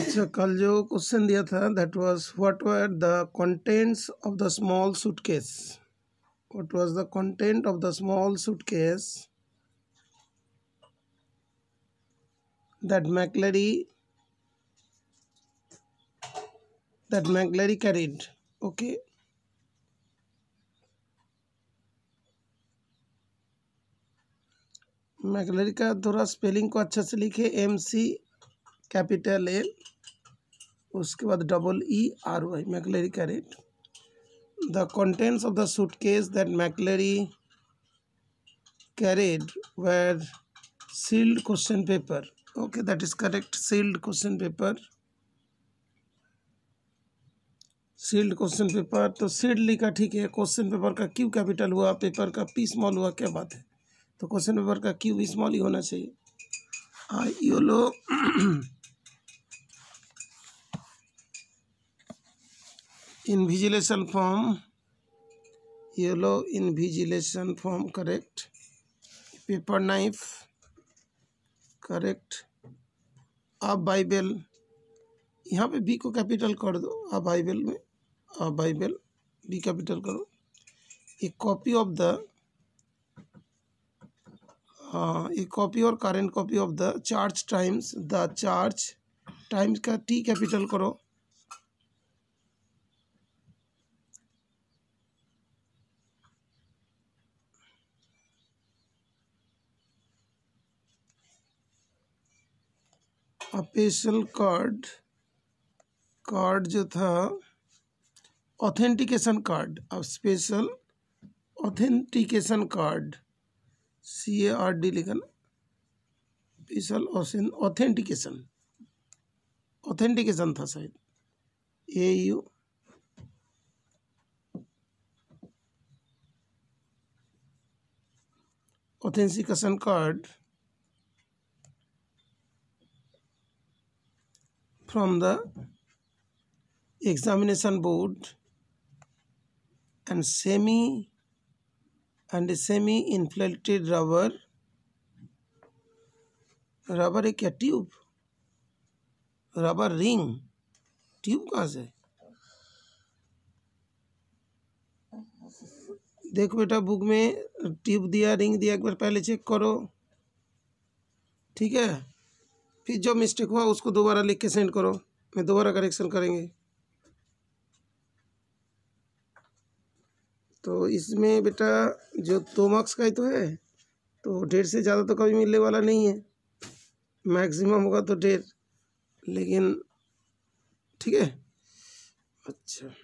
अच्छा कल जो क्वेश्चन दिया था that was what were the contents of the small suitcase what was the content of the small suitcase that McLeery that McLeery carried okay McLeery का थोड़ा spelling को अच्छा से लिखे एम सी कैपिटल एल उसके बाद double E R Y McLeery carried the contents of the suitcase that McLeery carried were sealed question paper okay that is correct sealed question paper sealed question paper तो sealed लिखा ठीक है question paper का Q capital हुआ paper का P small हुआ क्या बात है तो क्वेश्चन पेपर का क्यू भी स्मॉल ही होना चाहिए I yellow invigilation form yellow invigilation form correct paper knife correct आप बाइबल यहाँ पे बी को कैपिटल कर दो आप बाइबल में आप बाइबल बी कैपिटल करो a copy of the a copy और current copy of the charge times the charge times का टी कैपिटल करो ऑफिशियल कार्ड कार्ड जो था ऑथेंटिकेशन कार्ड अब special authentication card C A R D लिखा ना special authentication authentication था शायद A U authentication card from the examination board and semi and semi inflated rubber rubber एक क्या ट्यूब रबर रिंग ट्यूब कहाँ से देखो बेटा बुक में ट्यूब दिया रिंग दिया एक बार पहले चेक करो ठीक है फिर जो मिस्टेक हुआ उसको दोबारा लिख के सेंड करो मैं दोबारा करेक्शन करेंगे तो इसमें बेटा जो दो तो मार्क्स का ही तो है तो डेढ़ से ज़्यादा तो कभी मिलने वाला नहीं है मैक्सिमम होगा तो डेढ़ लेकिन ठीक है अच्छा